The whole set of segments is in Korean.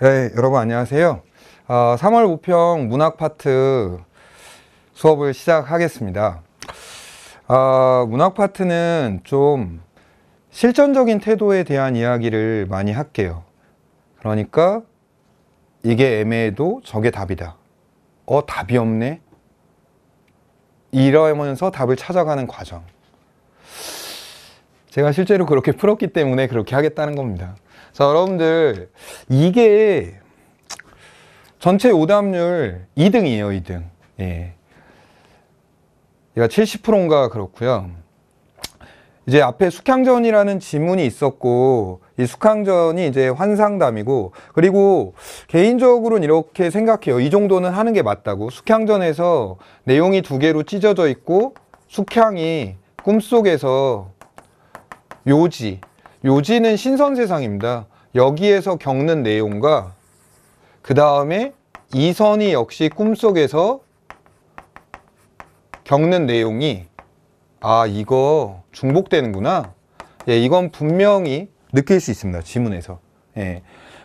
네, 여러분 안녕하세요. 어, 3월 우평 문학 파트 수업을 시작하겠습니다. 어, 문학 파트는 좀 실전적인 태도에 대한 이야기를 많이 할게요. 그러니까 이게 애매해도 저게 답이다. 어, 답이 없네. 이러면서 답을 찾아가는 과정. 제가 실제로 그렇게 풀었기 때문에 그렇게 하겠다는 겁니다. 자 여러분들 이게 전체 오답률 2등이에요 2등 예. 얘가 70%인가 그렇고요 이제 앞에 숙향전이라는 지문이 있었고 이 숙항전이 이제 환상담이고 그리고 개인적으로는 이렇게 생각해요 이 정도는 하는 게 맞다고 숙향전에서 내용이 두 개로 찢어져 있고 숙향이 꿈속에서 묘지 요지는 신선 세상입니다. 여기에서 겪는 내용과 그 다음에 이선이 역시 꿈속에서 겪는 내용이 아 이거 중복되는구나 예, 이건 분명히 느낄 수 있습니다 지문에서 예.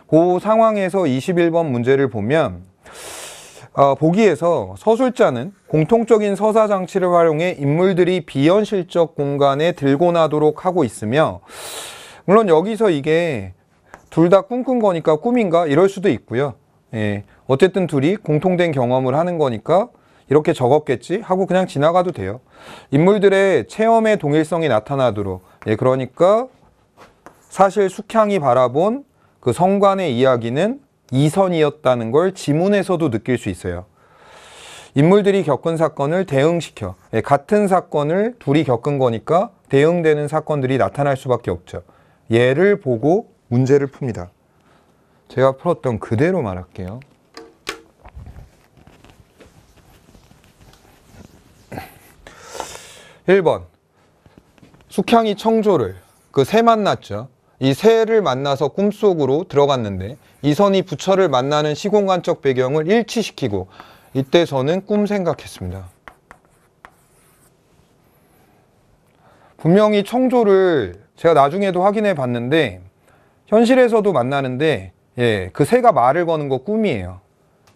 그 상황에서 21번 문제를 보면 아, 보기에서 서술자는 공통적인 서사 장치를 활용해 인물들이 비현실적 공간에 들고 나도록 하고 있으며 물론 여기서 이게 둘 다 꿈꾼 거니까 꿈인가 이럴 수도 있고요. 예, 어쨌든 둘이 공통된 경험을 하는 거니까 이렇게 적었겠지 하고 그냥 지나가도 돼요. 인물들의 체험의 동일성이 나타나도록 예, 그러니까 사실 숙향이 바라본 그 성관의 이야기는 이선이었다는 걸 지문에서도 느낄 수 있어요. 인물들이 겪은 사건을 대응시켜 예, 같은 사건을 둘이 겪은 거니까 대응되는 사건들이 나타날 수밖에 없죠. 얘를 보고 문제를 풉니다. 제가 풀었던 그대로 말할게요. 일번 숙향이 청조를 그 새 만났죠. 이 새를 만나서 꿈속으로 들어갔는데 이선이 부처를 만나는 시공간적 배경을 일치시키고 이때 저는 꿈 생각했습니다. 분명히 청조를 제가 나중에도 확인해 봤는데 현실에서도 만나는데 예, 그 새가 말을 거는 거 꿈이에요.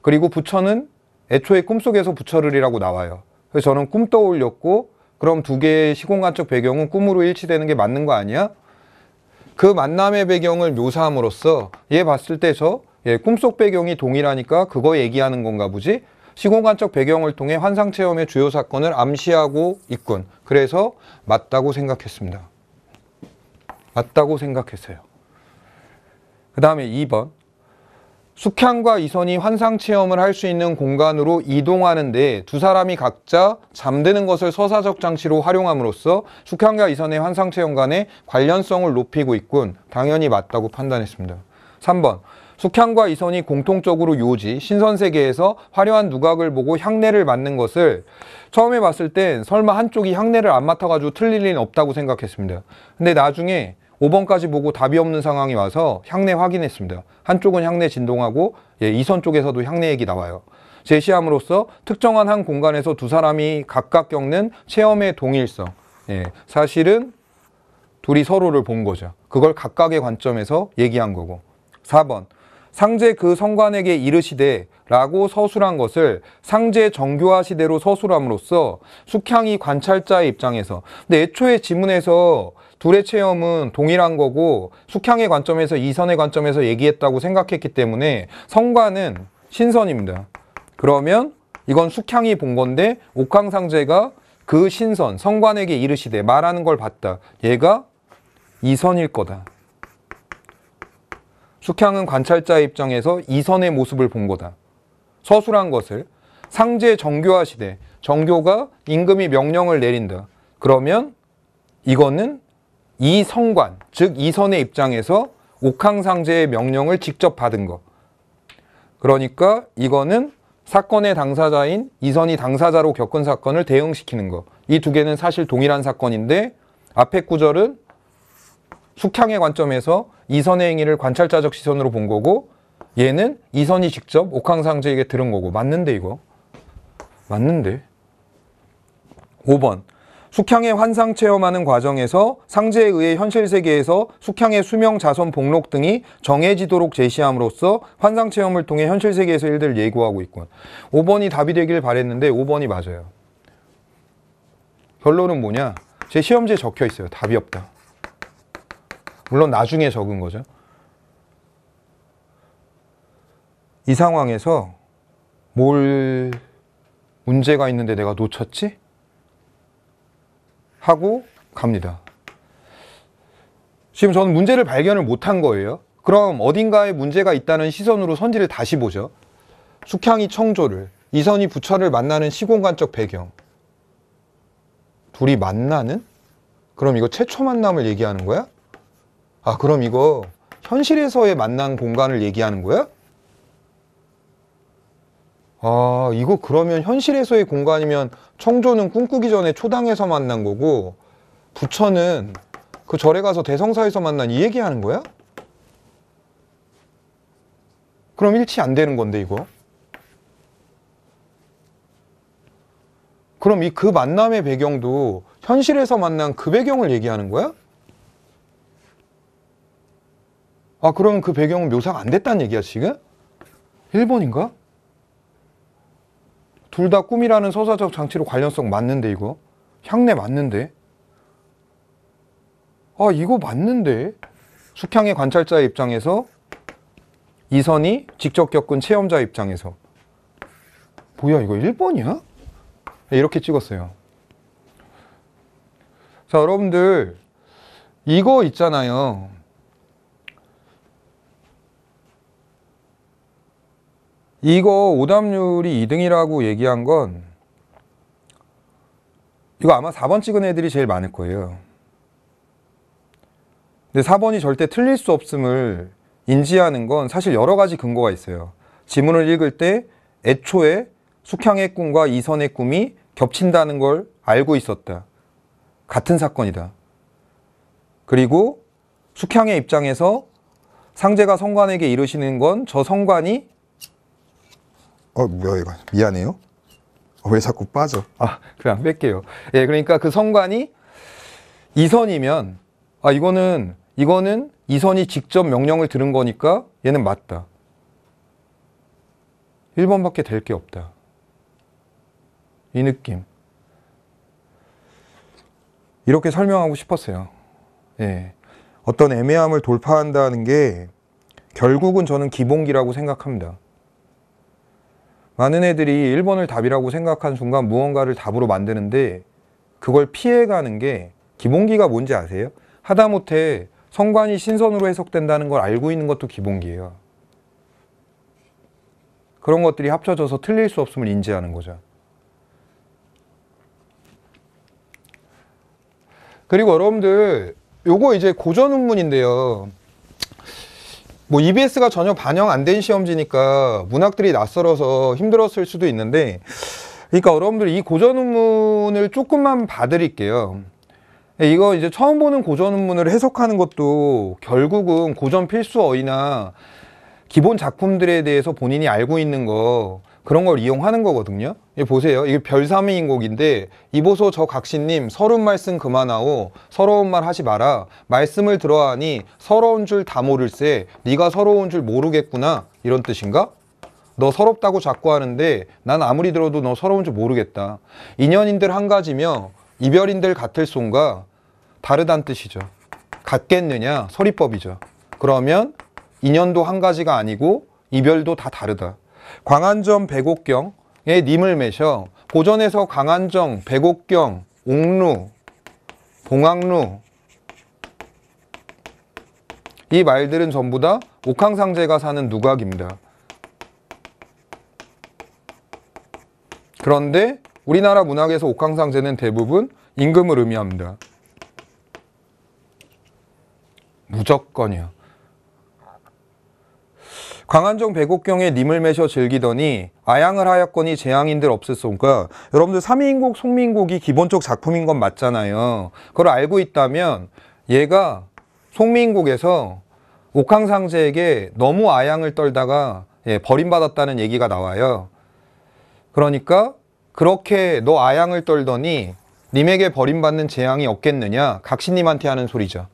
그리고 부처는 애초에 꿈속에서 부처를이라고 나와요. 그래서 저는 꿈 떠올렸고 그럼 두 개의 시공간적 배경은 꿈으로 일치되는 게 맞는 거 아니야? 그 만남의 배경을 묘사함으로써 얘 봤을 때서 예, 꿈속 배경이 동일하니까 그거 얘기하는 건가 보지? 시공간적 배경을 통해 환상체험의 주요 사건을 암시하고 있군. 그래서 맞다고 생각했습니다. 맞다고 생각했어요. 그 다음에 2번 숙향과 이선이 환상 체험을 할 수 있는 공간으로 이동하는데 두 사람이 각자 잠드는 것을 서사적 장치로 활용함으로써 숙향과 이선의 환상 체험 간의 관련성을 높이고 있군 당연히 맞다고 판단했습니다. 3번 숙향과 이선이 공통적으로 요지, 신선세계에서 화려한 누각을 보고 향내를 맡는 것을 처음에 봤을 땐 설마 한쪽이 향내를 안 맡아가지고 틀릴 리는 없다고 생각했습니다. 근데 나중에 5번까지 보고 답이 없는 상황이 와서 향내 확인했습니다. 한쪽은 향내 진동하고 예, 이선 쪽에서도 향내 얘기 나와요. 제시함으로써 특정한 한 공간에서 두 사람이 각각 겪는 체험의 동일성. 예, 사실은 둘이 서로를 본 거죠. 그걸 각각의 관점에서 얘기한 거고. 4번. 상제 그 성관에게 이르시되 라고 서술한 것을 상제 정교화 시대로 서술함으로써 숙향이 관찰자의 입장에서 근데 애초에 지문에서 둘의 체험은 동일한 거고 숙향의 관점에서 이선의 관점에서 얘기했다고 생각했기 때문에 성관은 신선입니다. 그러면 이건 숙향이 본 건데 옥황상제가 그 신선 성관에게 이르시되 말하는 걸 봤다. 얘가 이선일 거다. 숙향은 관찰자 입장에서 이선의 모습을 본 거다. 서술한 것을 상제 정교하시되 정교가 임금이 명령을 내린다. 그러면 이거는 이 성관, 즉 이선의 입장에서 옥황상제의 명령을 직접 받은 것. 그러니까 이거는 사건의 당사자인 이선이 당사자로 겪은 사건을 대응시키는 거. 이 두 개는 사실 동일한 사건인데 앞의 구절은 숙향의 관점에서 이선의 행위를 관찰자적 시선으로 본 거고 얘는 이선이 직접 옥황상제에게 들은 거고 맞는데 이거 맞는데 5번 숙향의 환상 체험하는 과정에서 상제에 의해 현실 세계에서 숙향의 수명 자선 복록 등이 정해지도록 제시함으로써 환상 체험을 통해 현실 세계에서 일들을 예고하고 있군. 5번이 답이 되길 바랬는데 5번이 맞아요. 결론은 뭐냐? 제 시험지에 적혀 있어요. 답이 없다. 물론 나중에 적은 거죠. 이 상황에서 뭘 문제가 있는데 내가 놓쳤지? 하고 갑니다. 지금 저는 문제를 발견을 못한 거예요. 그럼 어딘가에 문제가 있다는 시선으로 선지를 다시 보죠. 숙향이 청조를, 이선이 부처를 만나는 시공간적 배경. 둘이 만나는? 그럼 이거 최초 만남을 얘기하는 거야? 아, 그럼 이거 현실에서의 만난 공간을 얘기하는 거야? 아, 이거 그러면 현실에서의 공간이면 청조는 꿈꾸기 전에 초당에서 만난 거고 부처는 그 절에 가서 대성사에서 만난 이 얘기하는 거야? 그럼 일치 안 되는 건데 이거? 그럼 이 그 만남의 배경도 현실에서 만난 그 배경을 얘기하는 거야? 아 그럼 그 배경은 묘사가 안 됐다는 얘기야 지금? 1번인가? 둘다 꿈이라는 서사적 장치로 관련성 맞는데 이거? 향내 맞는데? 아 이거 맞는데? 숙향의 관찰자의 입장에서 이선이 직접 겪은 체험자 입장에서 뭐야 이거 1번이야? 이렇게 찍었어요 자 여러분들 이거 있잖아요 이거 오답률이 2등이라고 얘기한 건 이거 아마 4번 찍은 애들이 제일 많을 거예요. 근데 4번이 절대 틀릴 수 없음을 인지하는 건 사실 여러 가지 근거가 있어요. 지문을 읽을 때 애초에 숙향의 꿈과 이선의 꿈이 겹친다는 걸 알고 있었다. 같은 사건이다. 그리고 숙향의 입장에서 상제가 성관에게 이르시는 건 저 성관이 어 뭐야 이거 미안해요 어, 왜 자꾸 빠져 아 그냥 뺄게요 예 그러니까 그 선관이 이선이면 아 이거는 이거는 이선이 직접 명령을 들은 거니까 얘는 맞다 1번밖에 될 게 없다 이 느낌 이렇게 설명하고 싶었어요 예. 어떤 애매함을 돌파한다는 게 결국은 저는 기본기라고 생각합니다 많은 애들이 1번을 답이라고 생각한 순간 무언가를 답으로 만드는데 그걸 피해가는 게 기본기가 뭔지 아세요? 하다못해 성관이 신선으로 해석된다는 걸 알고 있는 것도 기본기예요. 그런 것들이 합쳐져서 틀릴 수 없음을 인지하는 거죠. 그리고 여러분들 요거 이제 고전 운문인데요. 뭐 EBS가 전혀 반영 안 된 시험지니까 문학들이 낯설어서 힘들었을 수도 있는데 그러니까 여러분들 이 고전 운문을 조금만 봐드릴게요. 이거 이제 처음 보는 고전 운문을 해석하는 것도 결국은 고전 필수어이나 기본 작품들에 대해서 본인이 알고 있는 거 그런 걸 이용하는 거거든요. 보세요. 이게 별삼이인 곡인데 이보소 저 각신님 서른 말씀 그만하오 서러운 말 하지 마라 말씀을 들어하니 서러운 줄 다 모를세 네가 서러운 줄 모르겠구나 이런 뜻인가? 너 서럽다고 자꾸 하는데 난 아무리 들어도 너 서러운 줄 모르겠다. 인연인들 한 가지며 이별인들 같을 송가 다르단 뜻이죠. 같겠느냐 서리법이죠. 그러면 인연도 한 가지가 아니고 이별도 다 다르다. 광안점 백옥경의 님을 매셔 고전에서 광안점 백옥경, 옥루, 봉황루 이 말들은 전부 다 옥황상제가 사는 누각입니다. 그런데 우리나라 문학에서 옥황상제는 대부분 임금을 의미합니다. 무조건이요. 강한정 백옥경의 님을 매셔 즐기더니 아양을 하였거니 재앙인들 없을소가 여러분들 삼인곡 송민곡이 기본적 작품인 건 맞잖아요 그걸 알고 있다면 얘가 송민곡에서 옥황상제에게 너무 아양을 떨다가 예, 버림받았다는 얘기가 나와요 그러니까 그렇게 너 아양을 떨더니 님에게 버림받는 재앙이 없겠느냐 각신님한테 하는 소리죠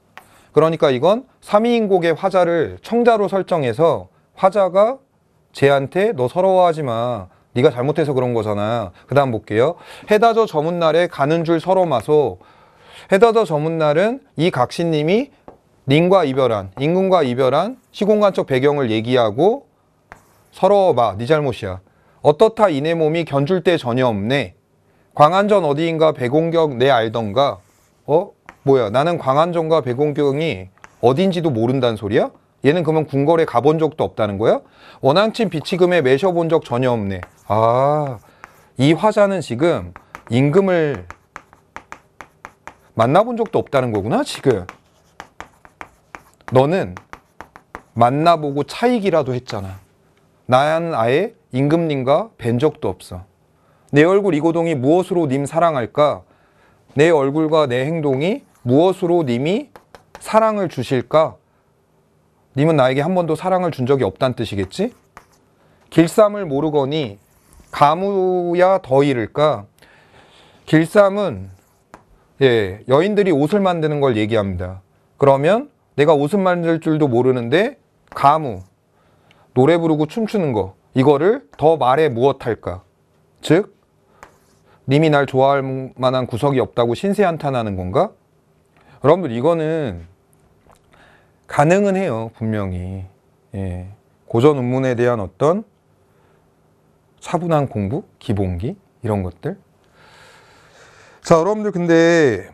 그러니까 이건 삼위인곡의 화자를 청자로 설정해서 화자가 쟤한테 너 서러워하지 마. 네가 잘못해서 그런 거잖아. 그 다음 볼게요. 해다저 저문날에 가는 줄 서로 마소. 해다저 저문날은 이각신님이 님과 이별한, 인근과 이별한 시공간적 배경을 얘기하고 서러워봐, 네 잘못이야. 어떻다 이내 몸이 견줄 때 전혀 없네. 광안전 어디인가 배공격 내 알던가. 어? 뭐야, 나는 광안전과 배공격이 어딘지도 모른단 소리야? 얘는 그러면 궁궐에 가본 적도 없다는 거야? 원앙친 비치금에 매셔본 적 전혀 없네. 아, 이 화자는 지금 임금을 만나본 적도 없다는 거구나, 지금. 너는 만나보고 차익이라도 했잖아. 나는 야 아예 임금님과 뵌 적도 없어. 내 얼굴 이고동이 무엇으로 님 사랑할까? 내 얼굴과 내 행동이 무엇으로 님이 사랑을 주실까? 님은 나에게 한 번도 사랑을 준 적이 없단 뜻이겠지? 길쌈을 모르거니 가무야 더 이를까? 길쌈은 예, 여인들이 옷을 만드는 걸 얘기합니다. 그러면 내가 옷을 만들 줄도 모르는데 가무, 노래 부르고 춤추는 거 이거를 더 말해 무엇할까? 즉, 님이 날 좋아할 만한 구석이 없다고 신세한탄하는 건가? 여러분들 이거는 가능은 해요 분명히 예. 고전 운문에 대한 어떤 차분한 공부, 기본기 이런 것들 자 여러분들 근데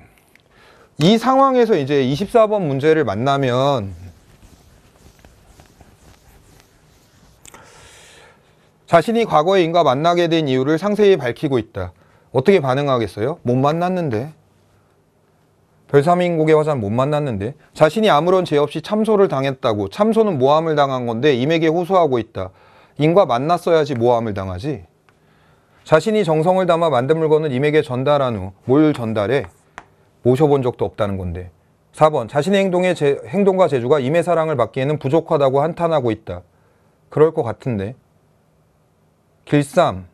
이 상황에서 이제 24번 문제를 만나면 자신이 과거의 인과 만나게 된 이유를 상세히 밝히고 있다 어떻게 반응하겠어요? 못 만났는데 별사민국의 화산 못 만났는데 자신이 아무런 죄 없이 참소를 당했다고 참소는 모함을 당한 건데 임에게 호소하고 있다. 인과 만났어야지 모함을 당하지. 자신이 정성을 담아 만든 물건을 임에게 전달한 후 뭘 전달해 모셔본 적도 없다는 건데 4번 자신의 행동의 제, 행동과 재주가 임의 사랑을 받기에는 부족하다고 한탄하고 있다. 그럴 것 같은데 길쌈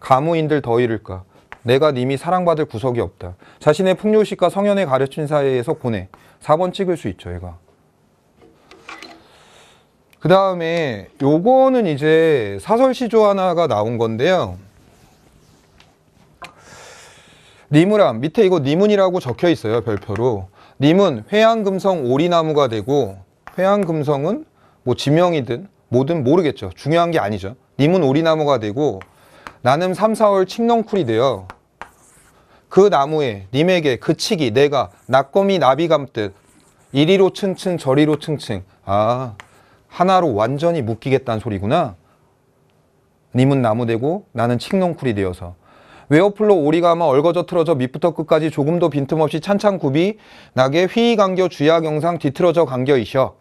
가무인들 더 이를까 내가 님이 사랑받을 구석이 없다. 자신의 풍요식과 성현의 가르친 사이에서 보내. 4번 찍을 수 있죠, 얘가. 그 다음에 요거는 이제 사설시조 하나가 나온 건데요. 니무람, 밑에 이거 니문이라고 적혀 있어요, 별표로. 님은 회양금성 오리나무가 되고 회양금성은 뭐 지명이든 뭐든 모르겠죠. 중요한 게 아니죠. 님은 오리나무가 되고 나는 3, 4월 칡넝쿨이 돼요. 그 나무에 님에게 그치기 내가 낙검이 나비 감듯 이리로 층층 저리로 층층 아 하나로 완전히 묶이겠다는 소리구나 님은 나무 되고 나는 칡농쿨이 되어서 웨어플로 오리가마 얼거져 틀어져 밑부터 끝까지 조금도 빈틈없이 찬찬굽이 낙에 휘이 감겨 주야경상 뒤틀어져 감겨이셔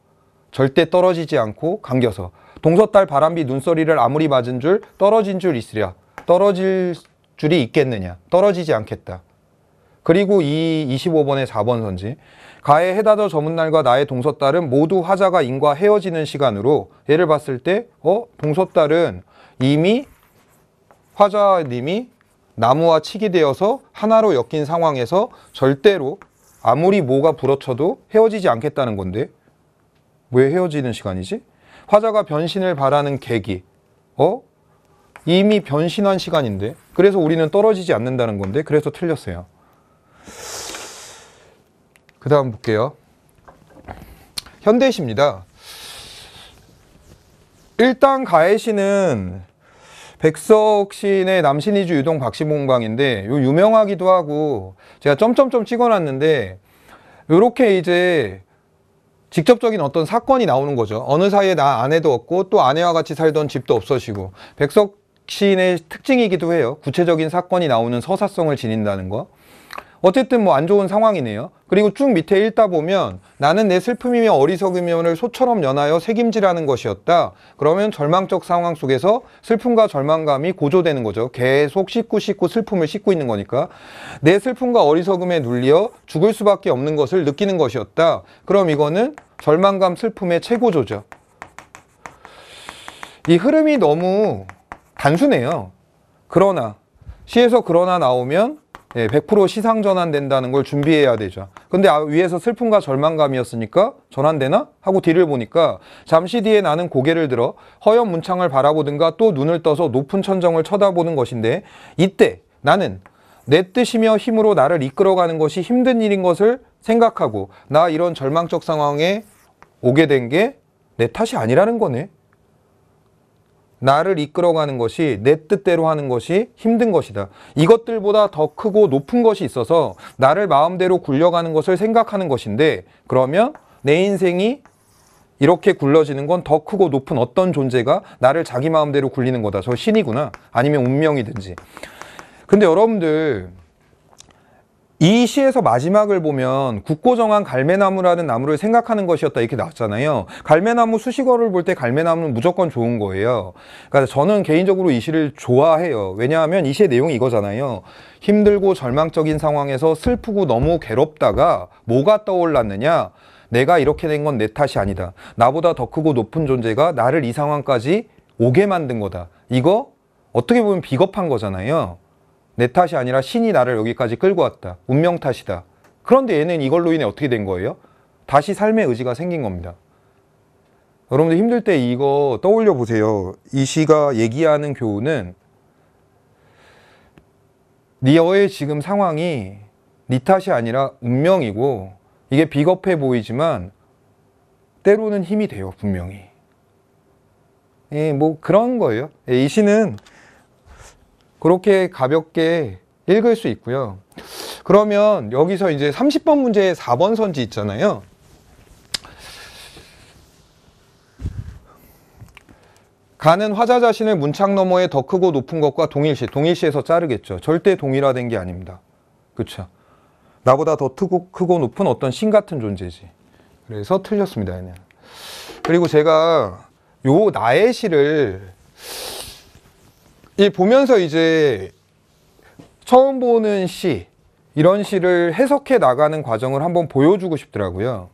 절대 떨어지지 않고 감겨서 동서딸 바람비 눈서리를 아무리 맞은 줄 떨어진 줄 있으랴 떨어질 줄이 있겠느냐 떨어지지 않겠다 그리고 이 25번의 4번 선지 가해 해다더 저문날과 나의 동서딸은 모두 화자가 인과 헤어지는 시간으로 얘를 봤을 때 어? 동서딸은 이미 화자님이 나무와 칡이 되어서 하나로 엮인 상황에서 절대로 아무리 뭐가 부러쳐도 헤어지지 않겠다는 건데 왜 헤어지는 시간이지? 화자가 변신을 바라는 계기 어? 이미 변신한 시간인데 그래서 우리는 떨어지지 않는다는 건데 그래서 틀렸어요 그 다음 볼게요 현대시입니다 일단 가해시는 백석신의 남신이주 유동 박시봉방인데 요 유명하기도 하고 제가 점점점 찍어놨는데 요렇게 이제 직접적인 어떤 사건이 나오는 거죠 어느 사이에 나 아내도 없고 또 아내와 같이 살던 집도 없어지고 백석 시인의 특징이기도 해요. 구체적인 사건이 나오는 서사성을 지닌다는 거. 어쨌든 뭐 안 좋은 상황이네요. 그리고 쭉 밑에 읽다 보면 나는 내 슬픔이며 어리석음면을 소처럼 연하여 책임질하는 것이었다. 그러면 절망적 상황 속에서 슬픔과 절망감이 고조되는 거죠. 계속 씻고 씻고 슬픔을 씻고 있는 거니까. 내 슬픔과 어리석음에 눌려 죽을 수밖에 없는 것을 느끼는 것이었다. 그럼 이거는 절망감 슬픔의 최고조죠. 이 흐름이 너무 단순해요. 그러나 시에서 그러나 나오면 100% 예, 시상 전환된다는 걸 준비해야 되죠. 근데 아, 위에서 슬픔과 절망감이었으니까 전환되나? 하고 뒤를 보니까 잠시 뒤에 나는 고개를 들어 허연 문창을 바라보든가 또 눈을 떠서 높은 천정을 쳐다보는 것인데 이때 나는 내 뜻이며 힘으로 나를 이끌어가는 것이 힘든 일인 것을 생각하고 나 이런 절망적 상황에 오게 된 게 내 탓이 아니라는 거네. 나를 이끌어가는 것이 내 뜻대로 하는 것이 힘든 것이다. 이것들보다 더 크고 높은 것이 있어서 나를 마음대로 굴려가는 것을 생각하는 것인데 그러면 내 인생이 이렇게 굴러지는 건 더 크고 높은 어떤 존재가 나를 자기 마음대로 굴리는 거다. 저 신이구나. 아니면 운명이든지. 근데 여러분들 이 시에서 마지막을 보면 국고정한 갈매나무라는 나무를 생각하는 것이었다 이렇게 나왔잖아요. 갈매나무 수식어를 볼 때 갈매나무는 무조건 좋은 거예요. 그러니까 저는 개인적으로 이 시를 좋아해요. 왜냐하면 이 시의 내용이 이거잖아요. 힘들고 절망적인 상황에서 슬프고 너무 괴롭다가 뭐가 떠올랐느냐? 내가 이렇게 된 건 내 탓이 아니다. 나보다 더 크고 높은 존재가 나를 이 상황까지 오게 만든 거다. 이거 어떻게 보면 비겁한 거잖아요. 내 탓이 아니라 신이 나를 여기까지 끌고 왔다. 운명 탓이다. 그런데 얘는 이걸로 인해 어떻게 된 거예요? 다시 삶의 의지가 생긴 겁니다. 여러분들 힘들 때 이거 떠올려 보세요. 이 시가 얘기하는 교훈은 니어의 지금 상황이 니 네 탓이 아니라 운명이고 이게 비겁해 보이지만 때로는 힘이 돼요 분명히 예, 뭐 그런 거예요 예, 이 시는 그렇게 가볍게 읽을 수 있고요. 그러면 여기서 이제 30번 문제 4번 선지 있잖아요. 가는 화자 자신을 문창 너머의 더 크고 높은 것과 동일시, 동일시에서 자르겠죠. 절대 동일화된 게 아닙니다. 그렇 나보다 더 크고, 크고 높은 어떤 신 같은 존재지. 그래서 틀렸습니다. 그리고 제가 요 나의 시를 이 보면서 이제 처음 보는 시 이런 시를 해석해 나가는 과정을 한번 보여주고 싶더라고요.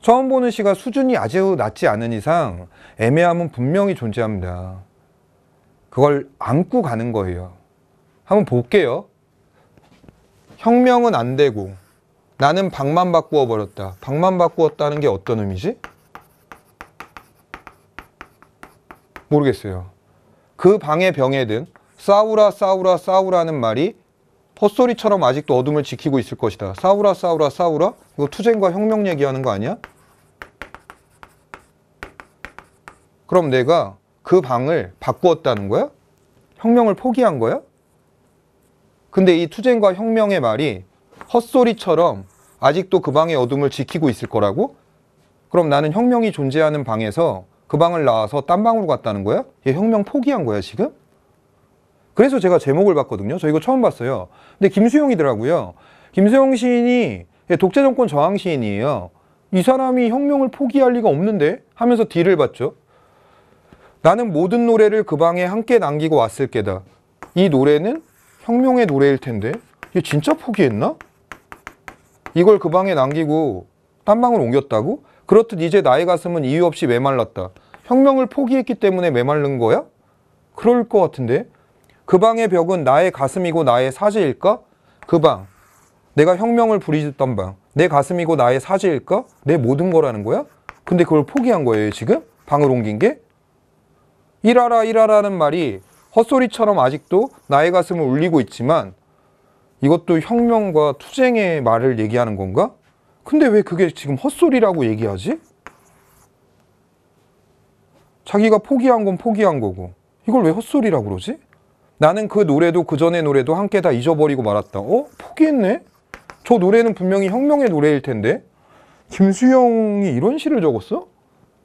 처음 보는 시가 수준이 아주 낮지 않은 이상 애매함은 분명히 존재합니다. 그걸 안고 가는 거예요. 한번 볼게요. 혁명은 안 되고 나는 방만 바꾸어 버렸다. 방만 바꾸었다는 게 어떤 의미지? 모르겠어요. 그 방의 병에 든 싸우라 싸우라 싸우라는 말이 헛소리처럼 아직도 어둠을 지키고 있을 것이다. 싸우라 싸우라 싸우라 이거 투쟁과 혁명 얘기하는 거 아니야? 그럼 내가 그 방을 바꾸었다는 거야? 혁명을 포기한 거야? 근데 이 투쟁과 혁명의 말이 헛소리처럼 아직도 그 방의 어둠을 지키고 있을 거라고? 그럼 나는 혁명이 존재하는 방에서 그 방을 나와서 딴 방으로 갔다는 거야? 얘 혁명 포기한 거야 지금? 그래서 제가 제목을 봤거든요. 저 이거 처음 봤어요. 근데 김수용이더라고요. 김수용 시인이 독재 정권 저항 시인이에요. 이 사람이 혁명을 포기할 리가 없는데 하면서 딜을 받죠. 나는 모든 노래를 그 방에 함께 남기고 왔을 게다. 이 노래는 혁명의 노래일 텐데 얘 진짜 포기했나? 이걸 그 방에 남기고 딴 방을 옮겼다고? 그렇듯 이제 나의 가슴은 이유 없이 메말랐다. 혁명을 포기했기 때문에 메말른 거야? 그럴 것 같은데? 그 방의 벽은 나의 가슴이고 나의 사제일까? 그 방. 내가 혁명을 부리던 방. 내 가슴이고 나의 사제일까? 내 모든 거라는 거야? 근데 그걸 포기한 거예요, 지금? 방을 옮긴 게? 일하라, 일하라는 말이 헛소리처럼 아직도 나의 가슴을 울리고 있지만 이것도 혁명과 투쟁의 말을 얘기하는 건가? 근데 왜 그게 지금 헛소리라고 얘기하지? 자기가 포기한 건 포기한 거고 이걸 왜 헛소리라고 그러지? 나는 그 노래도 그 전의 노래도 함께 다 잊어버리고 말았다. 어? 포기했네? 저 노래는 분명히 혁명의 노래일 텐데 김수영이 이런 시를 적었어?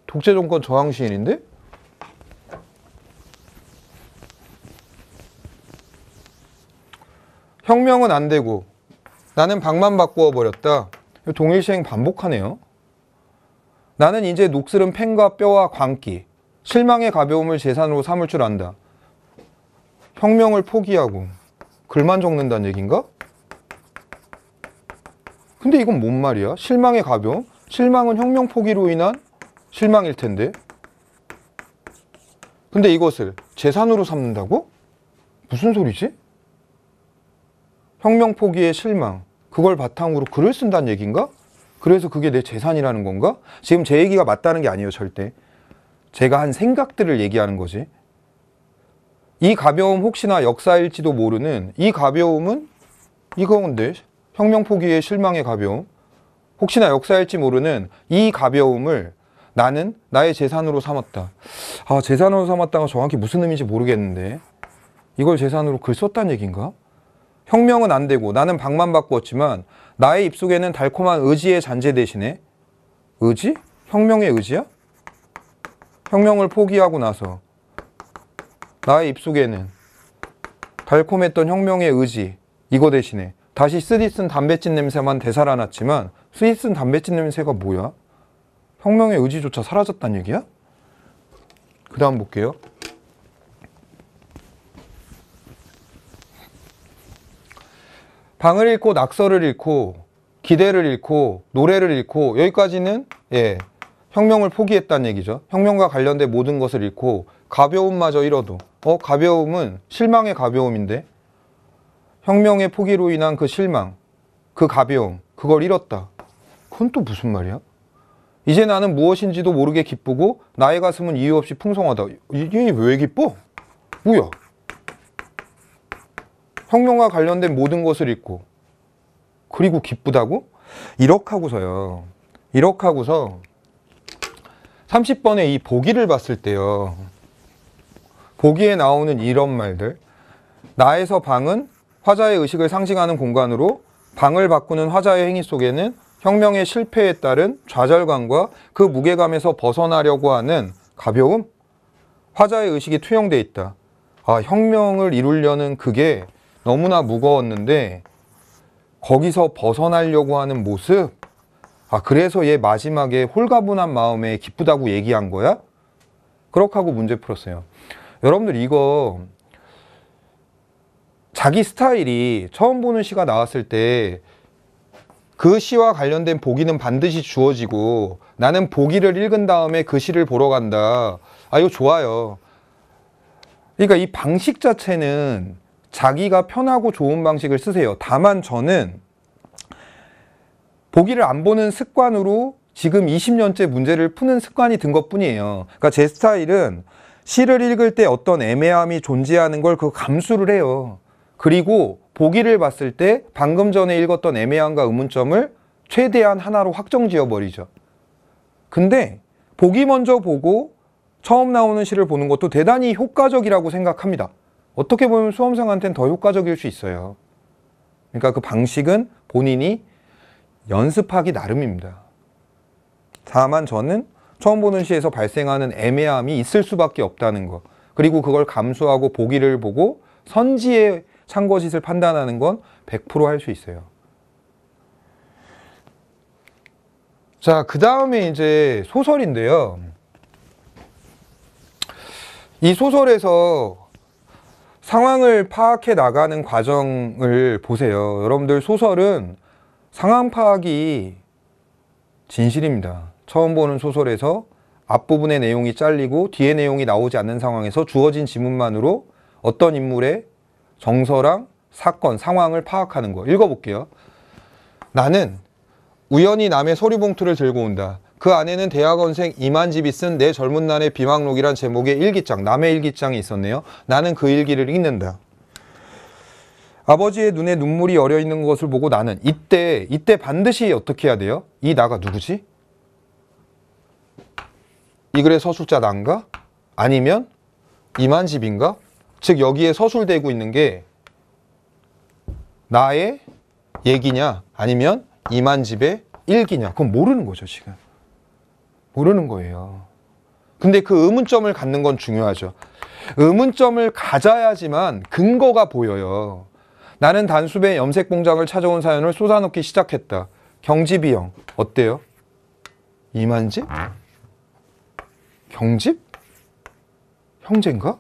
독재 정권 저항 시인인데? 혁명은 안 되고 나는 방만 바꾸어 버렸다. 동일 시행 반복하네요. 나는 이제 녹슬은 펜과 뼈와 광기, 실망의 가벼움을 재산으로 삼을 줄 안다. 혁명을 포기하고 글만 적는다는 얘긴가? 근데 이건 뭔 말이야? 실망의 가벼움? 실망은 혁명 포기로 인한 실망일 텐데. 근데 이것을 재산으로 삼는다고? 무슨 소리지? 혁명 포기의 실망, 그걸 바탕으로 글을 쓴다는 얘기인가? 그래서 그게 내 재산이라는 건가? 지금 제 얘기가 맞다는 게 아니에요 절대 제가 한 생각들을 얘기하는 거지 이 가벼움 혹시나 역사일지도 모르는 이 가벼움은 이건데 혁명 포기의 실망의 가벼움 혹시나 역사일지 모르는 이 가벼움을 나는 나의 재산으로 삼았다 아 재산으로 삼았다가 정확히 무슨 의미인지 모르겠는데 이걸 재산으로 글 썼단 얘기인가? 혁명은 안 되고 나는 방만 바꾸었지만 나의 입속에는 달콤한 의지의 잔재 대신에 의지? 혁명의 의지야? 혁명을 포기하고 나서 나의 입속에는 달콤했던 혁명의 의지 이거 대신에 다시 쓰디쓴 담배찐 냄새만 되살아났지만 쓰디쓴 담배찐 냄새가 뭐야? 혁명의 의지조차 사라졌단 얘기야? 그 다음 볼게요. 방을 잃고 낙서를 잃고 기대를 잃고 노래를 잃고 여기까지는 예 혁명을 포기했다는 얘기죠. 혁명과 관련된 모든 것을 잃고 가벼움마저 잃어도 어 가벼움은 실망의 가벼움인데 혁명의 포기로 인한 그 실망 그 가벼움 그걸 잃었다. 그건 또 무슨 말이야? 이제 나는 무엇인지도 모르게 기쁘고 나의 가슴은 이유 없이 풍성하다. 이게 왜 기뻐? 뭐야? 혁명과 관련된 모든 것을 읽고 그리고 기쁘다고? 이렇게 하고서요. 이렇게 하고서 30번의 이 보기를 봤을 때요. 보기에 나오는 이런 말들. 나에서 방은 화자의 의식을 상징하는 공간으로 방을 바꾸는 화자의 행위 속에는 혁명의 실패에 따른 좌절감과 그 무게감에서 벗어나려고 하는 가벼움? 화자의 의식이 투영돼 있다. 아, 혁명을 이루려는 그게 너무나 무거웠는데 거기서 벗어나려고 하는 모습 아 그래서 얘 마지막에 홀가분한 마음에 기쁘다고 얘기한 거야? 그렇게 하고 문제 풀었어요 여러분들 이거 자기 스타일이 처음 보는 시가 나왔을 때 그 시와 관련된 보기는 반드시 주어지고 나는 보기를 읽은 다음에 그 시를 보러 간다 아 이거 좋아요 그러니까 이 방식 자체는 자기가 편하고 좋은 방식을 쓰세요. 다만 저는 보기를 안 보는 습관으로 지금 20년째 문제를 푸는 습관이 든 것뿐이에요. 그러니까 제 스타일은 시를 읽을 때 어떤 애매함이 존재하는 걸 그 감수를 해요. 그리고 보기를 봤을 때 방금 전에 읽었던 애매함과 의문점을 최대한 하나로 확정 지어버리죠. 근데 보기 먼저 보고 처음 나오는 시를 보는 것도 대단히 효과적이라고 생각합니다. 어떻게 보면 수험생한테는 더 효과적일 수 있어요. 그러니까 그 방식은 본인이 연습하기 나름입니다. 다만 저는 처음 보는 시에서 발생하는 애매함이 있을 수밖에 없다는 것 그리고 그걸 감수하고 보기를 보고 선지의 참고짓을 판단하는 건 100%할 수 있어요. 자, 그 다음에 이제 소설인데요. 이 소설에서 상황을 파악해 나가는 과정을 보세요. 여러분들 소설은 상황 파악이 진실입니다. 처음 보는 소설에서 앞부분의 내용이 잘리고 뒤의 내용이 나오지 않는 상황에서 주어진 지문만으로 어떤 인물의 정서랑 사건, 상황을 파악하는 거. 읽어볼게요. 나는 우연히 남의 서류 봉투를 들고 온다. 그 안에는 대학원생 이만집이 쓴 내 젊은 날의 비망록이란 제목의 일기장, 남의 일기장이 있었네요. 나는 그 일기를 읽는다. 아버지의 눈에 눈물이 어려 있는 것을 보고 나는 이때 이때 반드시 어떻게 해야 돼요? 이 나가 누구지? 이 글의 서술자 난가? 아니면 이만집인가? 즉 여기에 서술되고 있는 게 나의 얘기냐 아니면 이만집의 일기냐 그건 모르는 거죠 지금 모르는 거예요. 근데 그 의문점을 갖는 건 중요하죠. 의문점을 가져야지만 근거가 보여요. 나는 단수배 염색 공장을 찾아온 사연을 쏟아놓기 시작했다. 경집이형 어때요? 이만집? 경집? 형제인가?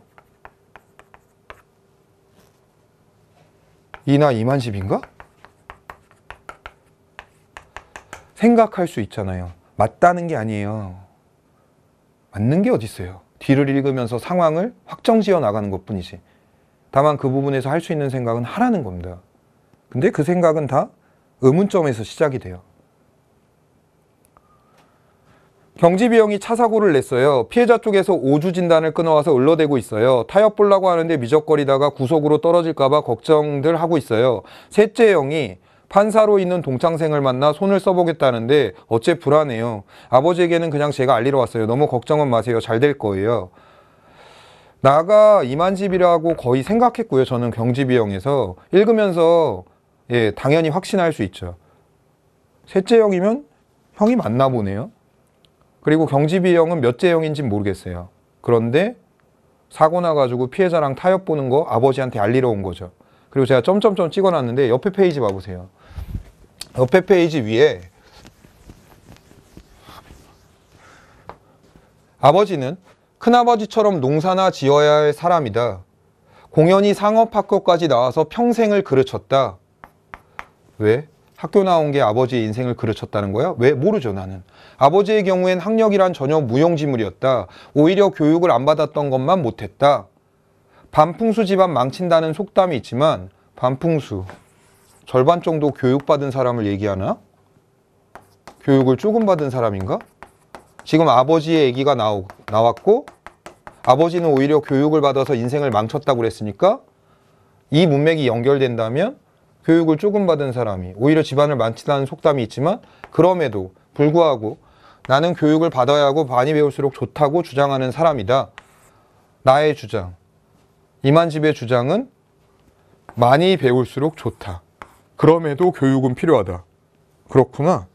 이나 이만집인가? 생각할 수 있잖아요. 맞다는 게 아니에요. 맞는 게어딨어요 뒤를 읽으면서 상황을 확정지어 나가는 것뿐이지. 다만 그 부분에서 할 수 있는 생각은 하라는 겁니다. 근데 그 생각은 다 의문점에서 시작이 돼요. 경지비용이차 사고를 냈어요. 피해자 쪽에서 오주 진단을 끊어와서 을러대고 있어요. 타협 보려고 하는데 미적거리다가 구속으로 떨어질까봐 걱정들 하고 있어요. 셋째 형이 판사로 있는 동창생을 만나 손을 써보겠다는데 어째 불안해요. 아버지에게는 그냥 제가 알리러 왔어요. 너무 걱정은 마세요. 잘 될 거예요. 나가 이만집이라고 거의 생각했고요. 저는 경지비형에서 읽으면서 예, 당연히 확신할 수 있죠. 셋째 형이면 형이 맞나 보네요. 그리고 경지비형은 몇째 형인지 모르겠어요. 그런데 사고 나가지고 피해자랑 타협 보는 거 아버지한테 알리러 온 거죠. 그리고 제가 점점점 찍어놨는데 옆에 페이지 봐보세요. 옆에 페이지 위에 아버지는 큰아버지처럼 농사나 지어야 할 사람이다. 공연이 상업학교까지 나와서 평생을 그르쳤다. 왜? 학교 나온 게 아버지의 인생을 그르쳤다는 거야? 왜? 모르죠 나는. 아버지의 경우엔 학력이란 전혀 무용지물이었다. 오히려 교육을 안 받았던 것만 못했다. 반풍수 집안 망친다는 속담이 있지만 반풍수 절반 정도 교육받은 사람을 얘기하나? 교육을 조금 받은 사람인가? 지금 아버지의 얘기가 나오, 나왔고 아버지는 오히려 교육을 받아서 인생을 망쳤다고 그랬으니까 이 문맥이 연결된다면 교육을 조금 받은 사람이 오히려 집안을 망치다는 속담이 있지만 그럼에도 불구하고 나는 교육을 받아야 하고 많이 배울수록 좋다고 주장하는 사람이다. 나의 주장. 이만집의 주장은 많이 배울수록 좋다. 그럼에도 교육은 필요하다. 그렇구나.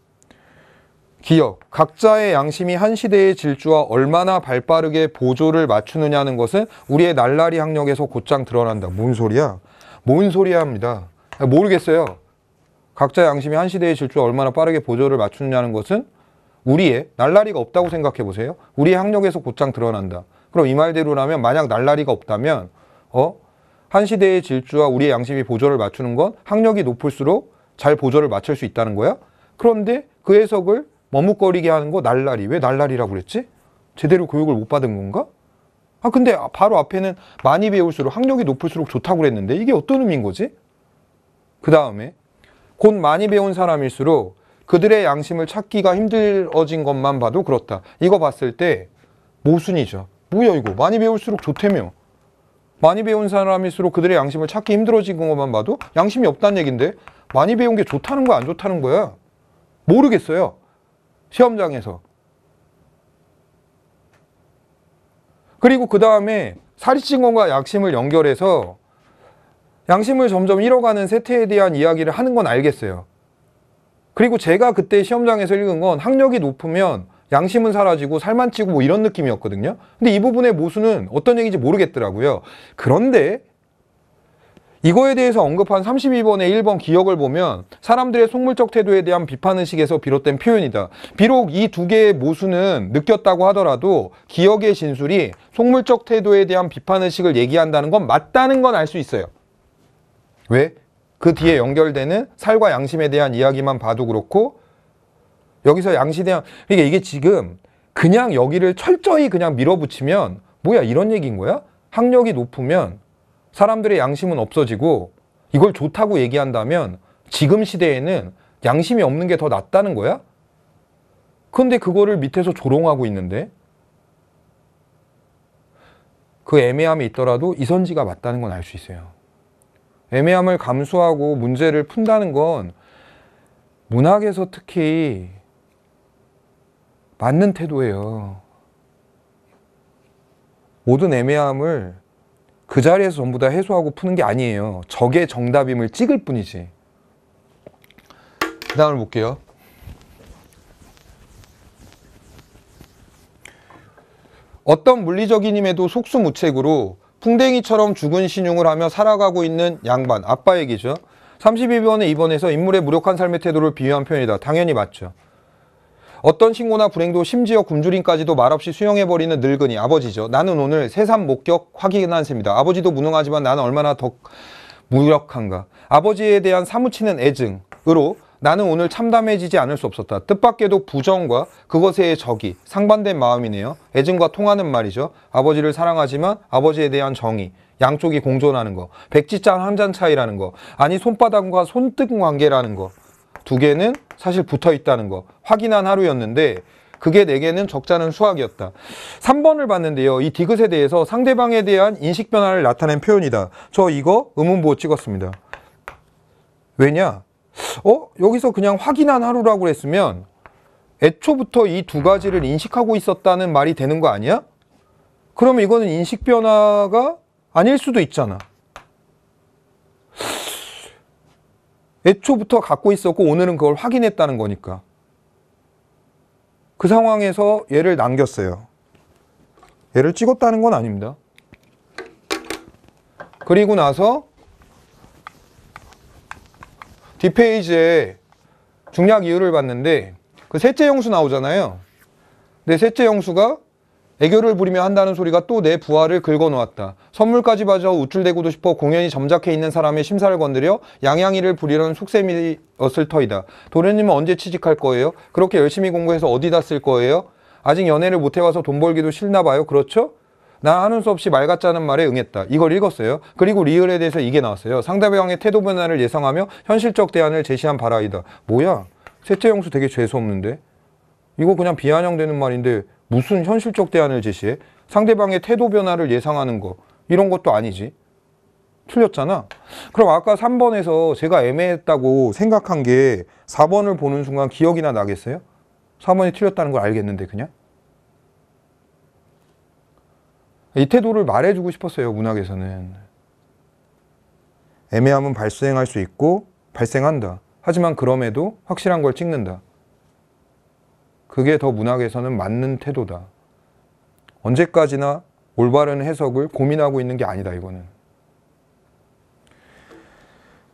기억, 각자의 양심이 한 시대의 질주와 얼마나 발빠르게 보조를 맞추느냐는 것은 우리의 날라리 학력에서 곧장 드러난다. 뭔 소리야? 뭔 소리야 합니다. 모르겠어요. 각자 의 양심이 한 시대의 질주와 얼마나 빠르게 보조를 맞추느냐는 것은 우리의 날라리가 없다고 생각해 보세요. 우리의 학력에서 곧장 드러난다. 그럼 이 말대로라면 만약 날라리가 없다면 어한 시대의 질주와 우리의 양심이 보조를 맞추는 건 학력이 높을수록 잘 보조를 맞출 수 있다는 거야. 그런데 그 해석을 머뭇거리게 하는 거 날라리. 왜 날라리라고 그랬지? 제대로 교육을 못 받은 건가? 아 근데 바로 앞에는 많이 배울수록 학력이 높을수록 좋다고 그랬는데 이게 어떤 의미인 거지? 그 다음에 곧 많이 배운 사람일수록 그들의 양심을 찾기가 힘들어진 것만 봐도 그렇다. 이거 봤을 때 모순이죠. 뭐야 이거 많이 배울수록 좋다며. 많이 배운 사람일수록 그들의 양심을 찾기 힘들어진 것만 봐도 양심이 없다는 얘긴데 많이 배운 게 좋다는 거야 안 좋다는 거야 모르겠어요 시험장에서 그리고 그 다음에 사리친건과 양심을 연결해서 양심을 점점 잃어가는 세태에 대한 이야기를 하는 건 알겠어요 그리고 제가 그때 시험장에서 읽은 건 학력이 높으면 양심은 사라지고 살만 찌고 뭐 이런 느낌이었거든요. 근데 이 부분의 모순은 어떤 얘기인지 모르겠더라고요. 그런데 이거에 대해서 언급한 32번의 1번 기억을 보면 사람들의 속물적 태도에 대한 비판의식에서 비롯된 표현이다. 비록 이 두 개의 모순은 느꼈다고 하더라도 기억의 진술이 속물적 태도에 대한 비판의식을 얘기한다는 건 맞다는 건 알 수 있어요. 왜? 그 뒤에 연결되는 살과 양심에 대한 이야기만 봐도 그렇고 여기서 양시대왕 그러니까 이게 지금 그냥 여기를 철저히 그냥 밀어붙이면 뭐야 이런 얘기인 거야? 학력이 높으면 사람들의 양심은 없어지고 이걸 좋다고 얘기한다면 지금 시대에는 양심이 없는 게 더 낫다는 거야? 근데 그거를 밑에서 조롱하고 있는데 그 애매함이 있더라도 이선지가 맞다는 건 알 수 있어요. 애매함을 감수하고 문제를 푼다는 건 문학에서 특히 맞는 태도예요. 모든 애매함을 그 자리에서 전부 다 해소하고 푸는 게 아니에요. 적의 정답임을 찍을 뿐이지. 그 다음을 볼게요. 어떤 물리적인 힘에도 속수무책으로 풍뎅이처럼 죽은 신용을 하며 살아가고 있는 양반, 아빠 얘기죠. 32번의 2번에서 인물의 무력한 삶의 태도를 비유한 표현이다. 당연히 맞죠. 어떤 신고나 불행도 심지어 굶주림까지도 말없이 수용해버리는 늙은이 아버지죠. 나는 오늘 새삼 목격 확인한 셈이다. 아버지도 무능하지만 나는 얼마나 더 무력한가. 아버지에 대한 사무치는 애증으로 나는 오늘 참담해지지 않을 수 없었다. 뜻밖에도 부정과 그것의 적이 상반된 마음이네요. 애증과 통하는 말이죠. 아버지를 사랑하지만 아버지에 대한 정의, 양쪽이 공존하는 거, 백지장한잔 차이라는 거, 아니 손바닥과 손등 관계라는 거. 두 개는 사실 붙어 있다는 거 확인한 하루였는데 그게 네개는 적자는 수학이었다. 3번을 봤는데요. 이 디귿에 대해서 상대방에 대한 인식 변화를 나타낸 표현이다. 저 이거 의문부호 찍었습니다. 왜냐? 어? 여기서 그냥 확인한 하루라고 했으면 애초부터 이 두 가지를 인식하고 있었다는 말이 되는 거 아니야? 그럼 이거는 인식 변화가 아닐 수도 있잖아. 애초부터 갖고 있었고 오늘은 그걸 확인했다는 거니까. 그 상황에서 얘를 남겼어요. 얘를 찍었다는 건 아닙니다. 그리고 나서 뒷페이지에 중략 이유를 봤는데 그 셋째 영수 나오잖아요. 근데 셋째 영수가 애교를 부리며 한다는 소리가 또 내 부하를 긁어놓았다. 선물까지 받아 우쭐대고도 싶어 공연이 점잖해 있는 사람의 심사를 건드려 양양이를 부리려는 속셈이었을 터이다. 도련님은 언제 취직할 거예요? 그렇게 열심히 공부해서 어디다 쓸 거예요? 아직 연애를 못해와서 돈 벌기도 싫나 봐요. 그렇죠? 나 하는 수 없이 말 같자는 말에 응했다. 이걸 읽었어요. 그리고 리을에 대해서 이게 나왔어요. 상대방의 태도 변화를 예상하며 현실적 대안을 제시한 바라이다. 뭐야? 셋째 형수 되게 재수없는데? 이거 그냥 비아냥되는 말인데 무슨 현실적 대안을 제시해? 상대방의 태도 변화를 예상하는 거 이런 것도 아니지. 틀렸잖아. 그럼 아까 3번에서 제가 애매했다고 생각한 게 4번을 보는 순간 기억이나 나겠어요? 4번이 틀렸다는 걸 알겠는데 그냥? 이 태도를 말해주고 싶었어요. 문학에서는. 애매함은 발생할 수 있고 발생한다. 하지만 그럼에도 확실한 걸 찍는다. 그게 더 문학에서는 맞는 태도다. 언제까지나 올바른 해석을 고민하고 있는 게 아니다, 이거는.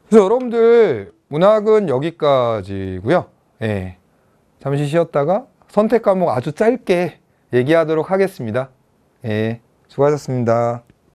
그래서 여러분들, 문학은 여기까지고요 예. 잠시 쉬었다가 선택 과목 아주 짧게 얘기하도록 하겠습니다. 예. 수고하셨습니다.